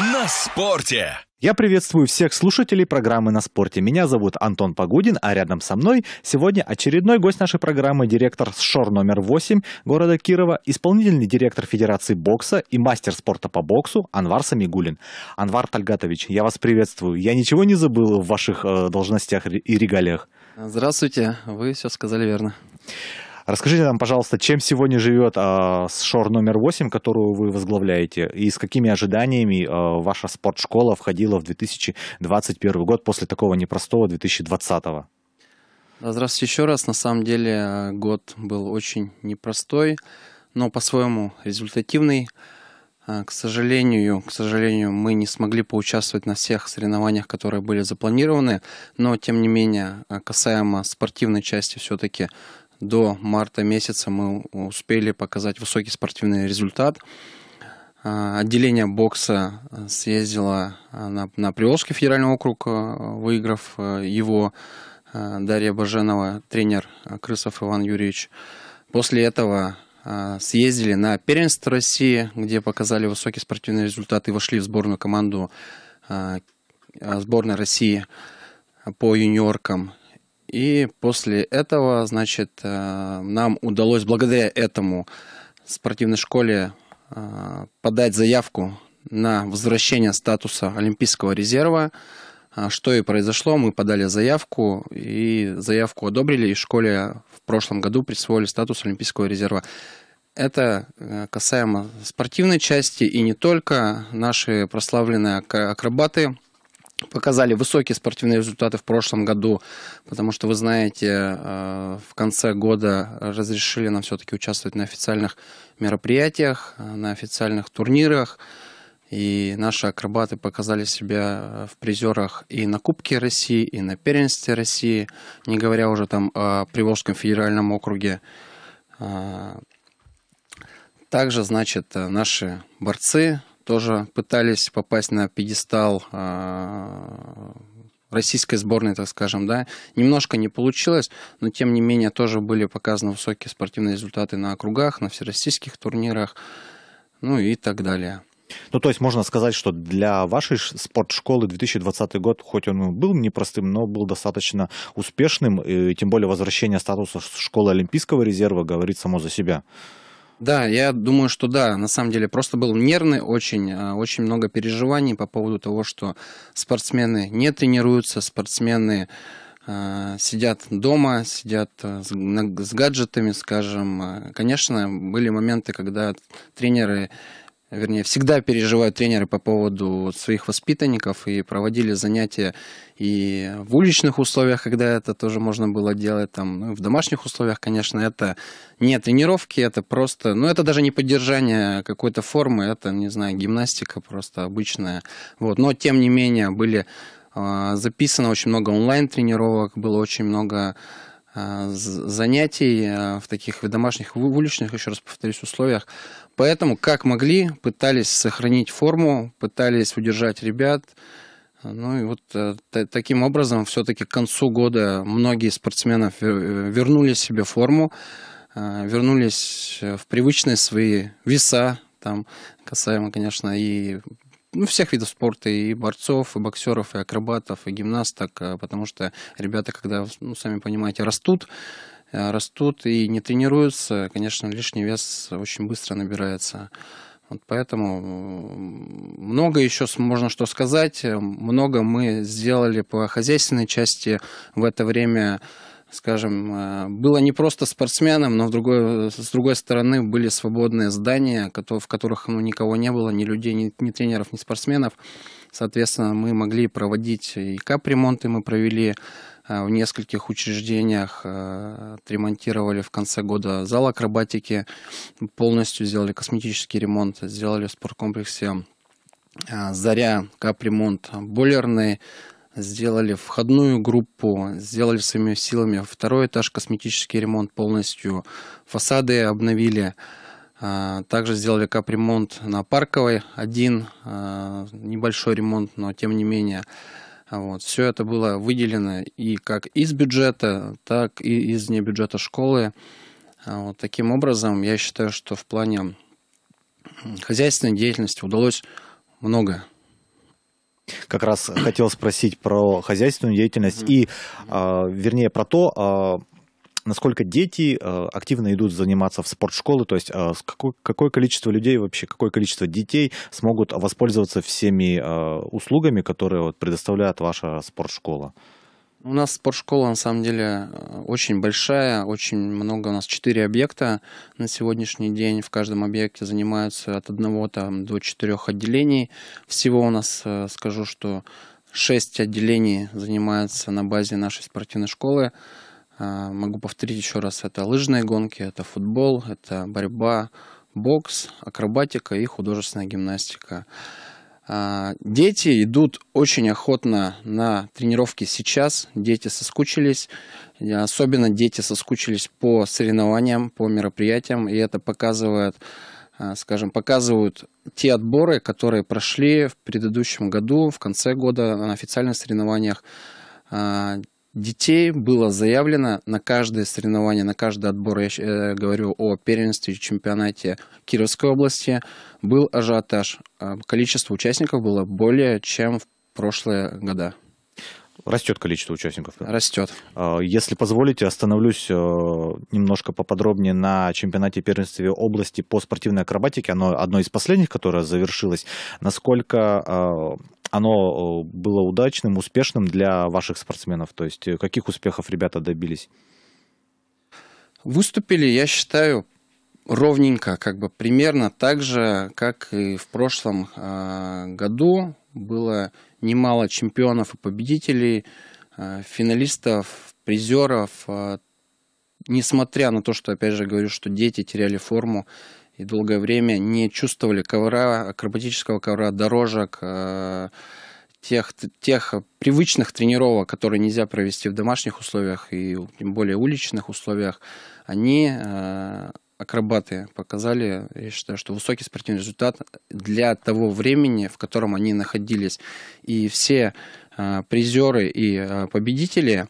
на спорте. Я приветствую всех слушателей программы «На спорте». Меня зовут Антон Погодин, а рядом со мной сегодня очередной гость нашей программы, директор ШОР номер 8 города Кирова, исполнительный директор Федерации бокса и мастер спорта по боксу Анвар Самигулин. Анвар Тальгатович, я вас приветствую. Я ничего не забыл в ваших э, должностях и регалиях? Здравствуйте, вы все сказали верно. Расскажите нам, пожалуйста, чем сегодня живет а, шор номер 8, которую вы возглавляете, и с какими ожиданиями а, ваша спортшкола входила в 2021 год после такого непростого 2020? -го? Здравствуйте еще раз. На самом деле э, год был очень непростой, но по-своему результативный. А, к сожалению, к сожалению, мы не смогли поучаствовать на всех соревнованиях, которые были запланированы, но тем не менее, а, касаемо спортивной части, все-таки до марта месяца мы успели показать высокий спортивный результат. А, отделение бокса съездило на, на Приволжский федеральный округ, выиграв его Дарья Баженова, тренер Крысов Иван Юрьевич. После этого а, съездили на первенство России, где показали высокие спортивные результаты и вошли в сборную команду а, а, сборной России по юниоркам. И после этого, значит, нам удалось благодаря этому спортивной школе подать заявку на возвращение статуса Олимпийского резерва. А, что и произошло. Мы подали заявку, и заявку одобрили, и школе в прошлом году присвоили статус Олимпийского резерва. Это э, касаемо спортивной части и не только. Наши прославленные акробаты показали высокие спортивные результаты в прошлом году, потому что, вы знаете, э, в конце года разрешили нам все-таки участвовать на официальных мероприятиях, э, на официальных турнирах. И наши акробаты показали себя э, в призерах и на Кубке России, и на первенстве России, не говоря уже там о Приволжском федеральном округе. А, также, значит, э, наши борцы тоже пытались попасть на пьедестал а, российской сборной, так скажем, да. Немножко не получилось, но тем не менее тоже были показаны высокие спортивные результаты на округах, на всероссийских турнирах, ну и так далее. Ну, то есть можно сказать, что для вашей спортшколы 2020 год, хоть он и был непростым, но был достаточно успешным, и тем более возвращение статуса школы Олимпийского резерва говорит само за себя. Да, я думаю, что да, на самом деле просто был нервный очень, а, очень много переживаний по поводу того, что спортсмены не тренируются, спортсмены э, сидят дома, сидят а, с, на, с гаджетами, скажем. Конечно, были моменты, когда тренеры вернее, всегда переживают тренеры по поводу своих воспитанников и проводили занятия и в уличных условиях, когда это тоже можно было делать, там, ну, в домашних условиях, конечно, это не тренировки, это просто, ну, это даже не поддержание какой-то формы, это, не знаю, гимнастика просто обычная, вот, но, тем не менее, были а, записано очень много онлайн-тренировок, было очень много а, занятий а, в таких домашних, в уличных, еще раз повторюсь, условиях. Поэтому, как могли, пытались сохранить форму, пытались удержать ребят. Ну и вот э, таким образом все-таки к концу года многие спортсмены вернули себе форму, а, вернулись э, в привычные свои веса, там касаемо, конечно, и ну, всех видов спорта, и борцов, и боксеров, и акробатов, и гимнасток, э, потому что ребята, когда, ну, сами понимаете, растут, э, растут и не тренируются, конечно, лишний вес очень быстро набирается. Вот поэтому много еще можно что сказать. Э, много мы сделали по хозяйственной части в это время скажем, э, было не просто спортсменом, но в другой, э, с другой стороны были свободные здания, в которых ну, никого не было, ни людей, ни, ни тренеров, ни спортсменов. Соответственно, мы могли проводить и капремонты мы провели э, в нескольких учреждениях, отремонтировали в конце года зал акробатики, полностью сделали косметический ремонт, сделали в спорткомплексе Заря, капремонт бойлерный, сделали входную группу, сделали своими силами второй этаж, косметический ремонт полностью, фасады обновили, а, также сделали капремонт на Парковой, один а, небольшой ремонт, но тем не менее. Вот. Все это было выделено и как из бюджета, так и из небюджета школы. А вот. Таким образом, я считаю, что в плане хозяйственной деятельности удалось много как раз хотел спросить про хозяйственную деятельность и, а, вернее, про то, а, насколько дети а, активно идут заниматься в спортшколы, то есть какое, количество людей вообще, какое количество детей смогут воспользоваться всеми услугами, которые вот предоставляет ваша спортшкола? У нас спортшкола, на самом деле, э, очень большая, очень много, у нас четыре объекта на сегодняшний день. В каждом объекте занимаются от одного там, до четырех отделений. Всего у нас, э, скажу, что шесть отделений занимаются на базе нашей спортивной школы. Э, могу повторить еще раз, это лыжные гонки, это футбол, это борьба, бокс, акробатика и художественная гимнастика. А, дети идут очень охотно на тренировки сейчас. Дети соскучились. Особенно дети соскучились по соревнованиям, по мероприятиям. И это показывает, а, скажем, показывают те отборы, которые прошли в предыдущем году, в конце года на официальных соревнованиях. А, детей было заявлено на каждое соревнование, на каждый отбор, я э, говорю о первенстве, чемпионате Кировской области, был ажиотаж. А, количество участников было более чем в прошлые года. Растет количество участников. Растет. А, если позволите, остановлюсь э, немножко поподробнее на чемпионате первенстве области по спортивной акробатике. Оно одно из последних, которое завершилось. Насколько а, оно э, было удачным, успешным для ваших спортсменов? То есть э, каких успехов ребята добились? Выступили, я считаю, ровненько, как бы примерно так же, как и в прошлом а, году. Было немало чемпионов и победителей, а, финалистов, призеров. А. несмотря на то, что, опять же, говорю, что дети теряли форму, и долгое время не чувствовали ковра, акробатического ковра, дорожек, э, тех, тех привычных тренировок, которые нельзя провести в домашних условиях и тем более уличных условиях, они э, акробаты показали, я считаю, что высокий спортивный результат для того времени, в котором они находились. И все э, призеры и победители,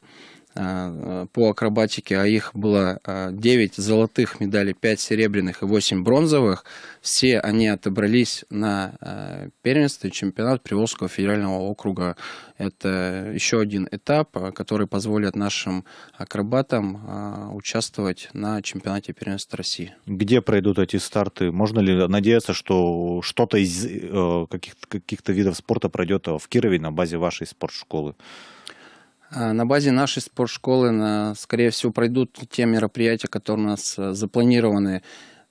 Э, по акробатике, а их было 9 э, золотых медалей, 5 серебряных и 8 бронзовых. Все они отобрались на э, первенство чемпионат Приволжского федерального округа. Это еще один этап, который позволит нашим акробатам участвовать на чемпионате первенства России. Где пройдут эти старты? Можно ли надеяться, что что-то из каких-то каких видов спорта пройдет в Кирове на базе вашей спортшколы? А, на базе нашей спортшколы, скорее всего, пройдут те мероприятия, которые у нас э, запланированы.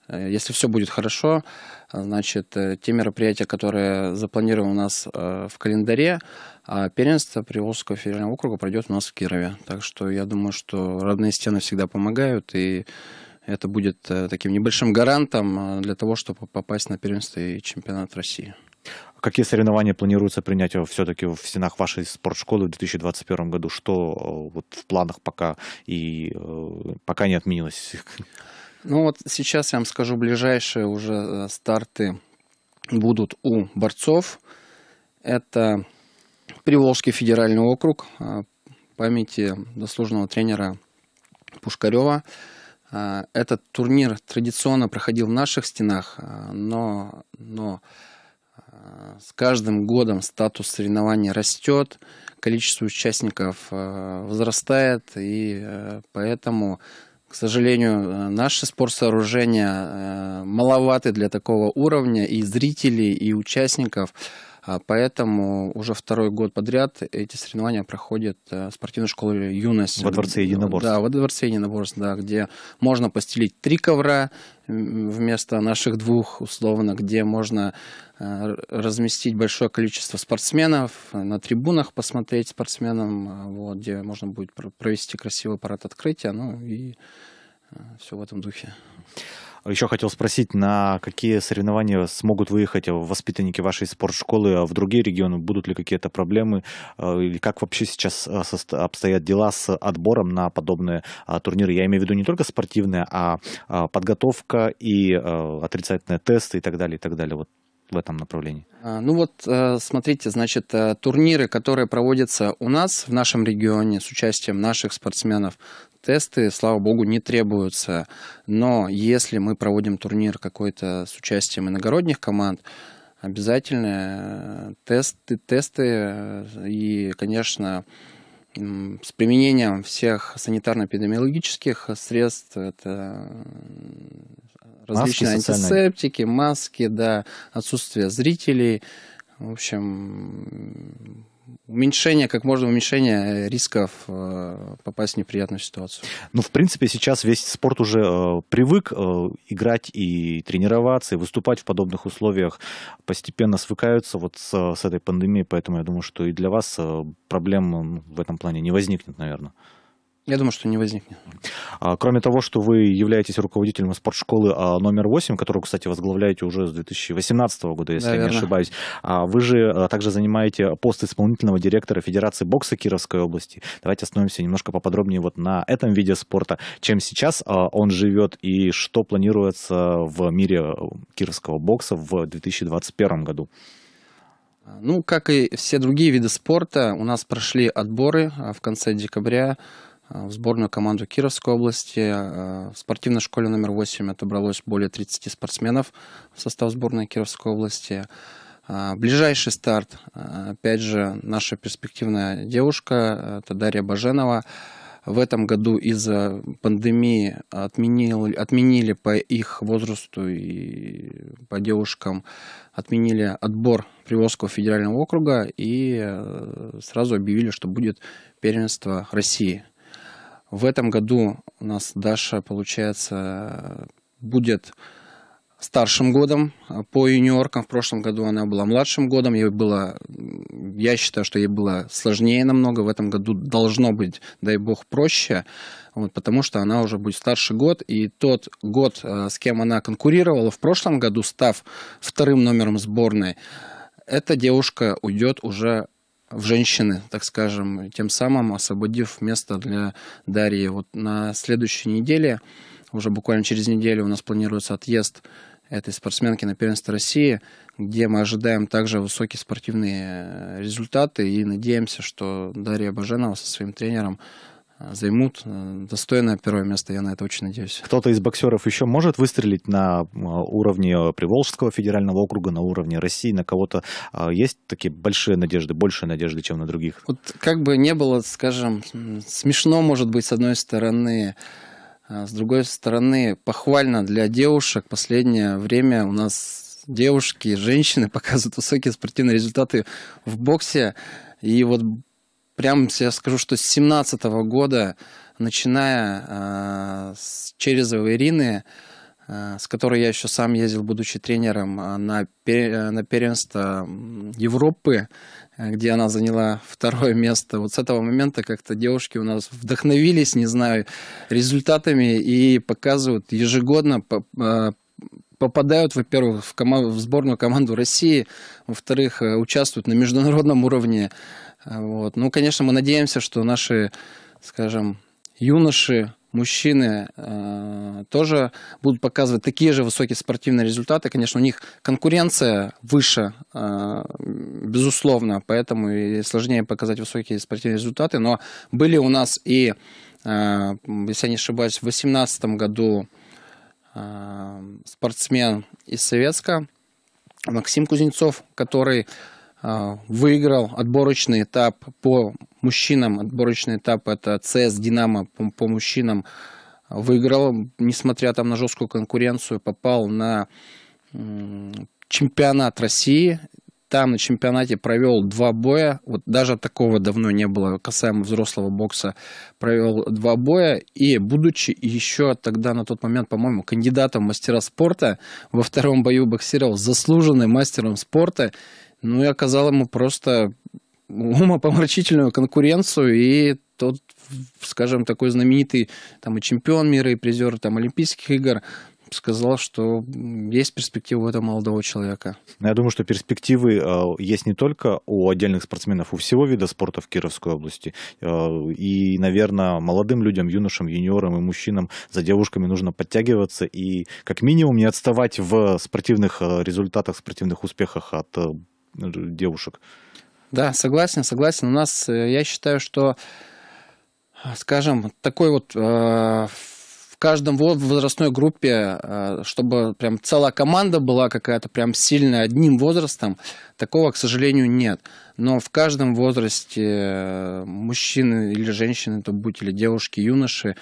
Э, если все будет хорошо, э, значит, те мероприятия, которые запланированы у нас в календаре, а первенство Приволжского федерального округа пройдет у нас в Кирове. Так что я думаю, что родные стены всегда помогают, и это будет таким небольшим гарантом для того, чтобы попасть на первенство и чемпионат России. Какие соревнования планируется принять э, все-таки в стенах вашей спортшколы в 2021 году? Что э, вот в планах пока и э, пока не отменилось? Ну вот сейчас я вам скажу, ближайшие уже старты будут у борцов. Это Приволжский федеральный округ памяти заслуженного тренера Пушкарева. Этот турнир традиционно проходил в наших стенах, но, но с каждым годом статус соревнований растет, количество участников э, возрастает, и э, поэтому, к сожалению, э, наши спортсооружения маловаты для такого уровня и зрителей, и участников. А поэтому уже второй год подряд эти соревнования проходят э, в спортивной школе «Юность». Во Дворце единоборств. Да, во Дворце единоборств, да, где можно постелить три ковра вместо наших двух, условно, где можно э, разместить большое количество спортсменов, на трибунах посмотреть спортсменам, э, вот, где можно будет провести красивый парад открытия, ну и все в этом духе. Еще хотел спросить, на какие соревнования смогут выехать воспитанники вашей спортшколы а в другие регионы? Будут ли какие-то проблемы? А, или как вообще сейчас а, обстоят дела с отбором на подобные турниры? Я имею в виду не только спортивные, а подготовка и отрицательные тесты и так далее, и так далее. Вот в этом направлении? Ну вот, э, смотрите, значит, э, турниры, которые проводятся у нас в нашем регионе с участием наших спортсменов, тесты, слава богу, не требуются. Но если мы проводим турнир какой-то с участием иногородних команд, обязательно э, тесты, тесты э, и, конечно, с применением всех санитарно-эпидемиологических средств, это э, различные маски антисептики, маски, да, отсутствие зрителей, в общем, уменьшение, как можно уменьшение э, рисков э, попасть в неприятную ситуацию. Ну, в принципе, сейчас весь спорт уже э, привык играть и тренироваться, и выступать в подобных условиях, постепенно свыкаются вот с, с этой пандемией, поэтому я думаю, что и для вас проблем в этом плане не возникнет, наверное. Я думаю, что не возникнет. А, кроме того, что вы являетесь руководителем спортшколы а, номер 8, которую, кстати, возглавляете уже с 2018 года, если да, я верно. не ошибаюсь, а, вы же также занимаете пост исполнительного директора Федерации бокса Кировской области. Давайте остановимся немножко поподробнее вот на этом виде спорта, чем сейчас он живет и что планируется в мире кировского бокса в 2021 году. Ну, как и все другие виды спорта, у нас прошли отборы в конце декабря а, в сборную команду Кировской области. А, в спортивной школе номер 8 отобралось более 30 спортсменов в состав сборной Кировской области. А, ближайший старт, опять же, наша перспективная девушка, это Дарья Баженова. В этом году из-за пандемии отменили, отменили по их возрасту и по девушкам отменили отбор Приволжского федерального округа и э, сразу объявили, что будет первенство России – в этом году у нас Даша, получается, будет старшим годом а, по юниоркам. В прошлом году она была младшим годом. Ей было, я считаю, что ей было сложнее намного. В этом году должно быть, дай бог, проще, вот, потому что она уже будет старший год. И тот год, а, с кем она конкурировала в прошлом году, став вторым номером сборной, эта девушка уйдет уже в женщины, так скажем, тем самым освободив место для Дарьи. Вот на следующей неделе, уже буквально через неделю у нас планируется отъезд этой спортсменки на первенство России, где мы ожидаем также высокие спортивные э, результаты и надеемся, что Дарья Баженова со своим тренером Э, займут э, достойное первое место, я на это очень надеюсь. Кто-то из боксеров еще может выстрелить на э, уровне Приволжского федерального округа, на уровне России, на кого-то а есть такие большие надежды, большие надежды, чем на других? Вот как бы не было, скажем, смешно, может быть, с одной стороны, а с другой стороны, похвально для девушек. Последнее время у нас девушки, женщины показывают высокие спортивные результаты в боксе. И вот прям я скажу, что с 2017 года, начиная э, с Черезовой Ирины, э, а, с которой я еще сам ездил, будучи тренером, а, на, пер, на первенство Европы, где она заняла второе место. Вот с этого момента как-то девушки у нас вдохновились, не знаю, результатами и показывают ежегодно попадают, во-первых, в, в сборную команду России, во-вторых, э, участвуют на международном уровне вот. Ну, конечно, мы надеемся, что наши, скажем, юноши, мужчины э, тоже будут показывать такие же высокие спортивные результаты. Конечно, у них конкуренция выше, э, безусловно, поэтому и сложнее показать высокие спортивные результаты. Но были у нас и, э, если я не ошибаюсь, в 2018 году э, спортсмен из Советска Максим Кузнецов, который Э, выиграл отборочный этап по мужчинам. Отборочный этап это ЦС Динамо по, по мужчинам. Выиграл, несмотря там на жесткую конкуренцию, попал на чемпионат России. Там на чемпионате провел два боя. Вот даже такого давно не было касаемо взрослого бокса. Провел два боя. И будучи еще тогда на тот момент, по-моему, кандидатом мастера спорта, во втором бою боксировал заслуженный мастером спорта ну и оказал ему просто умопомрачительную конкуренцию, и тот, скажем, такой знаменитый там и чемпион мира, и призер там Олимпийских игр, сказал, что есть перспективы у этого молодого человека. Ну, я думаю, что перспективы э, есть не только у отдельных спортсменов, у всего вида спорта в Кировской области. Э, и, наверное, молодым людям, юношам, юниорам и мужчинам за девушками нужно подтягиваться и как минимум не отставать в спортивных э, результатах, спортивных успехах от девушек. Да, согласен, согласен. У нас, э, я считаю, что, скажем, такой вот э, в каждом возрастной группе, э, чтобы прям целая команда была какая-то прям сильная одним возрастом, такого, к сожалению, нет. Но в каждом возрасте мужчины или женщины, это будь или девушки, юноши,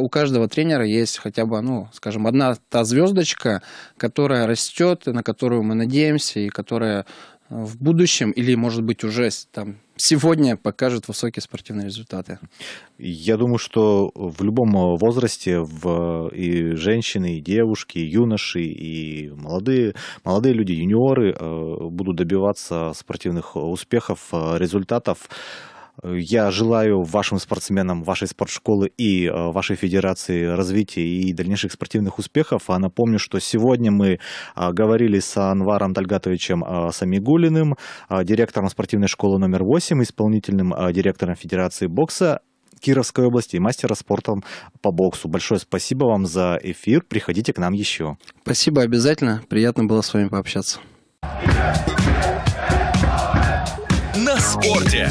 у каждого тренера есть хотя бы, ну, скажем, одна та звездочка, которая растет, на которую мы надеемся и которая в будущем или, может быть, уже там сегодня покажет высокие спортивные результаты? Я думаю, что в любом возрасте в, и женщины, и девушки, и юноши, и молодые, молодые люди, юниоры э, будут добиваться спортивных успехов, э, результатов. Э, я желаю вашим спортсменам, вашей спортшколы и э, вашей федерации развития и дальнейших спортивных успехов. А напомню, что сегодня мы э, говорили с Анваром Тальгатовичем Самигулиным, директором спортивной школы номер 8, исполнительным директором Федерации бокса Кировской области и мастера спорта по боксу. Большое спасибо вам за эфир. Приходите к нам еще. Спасибо обязательно. Приятно было с вами пообщаться спорте.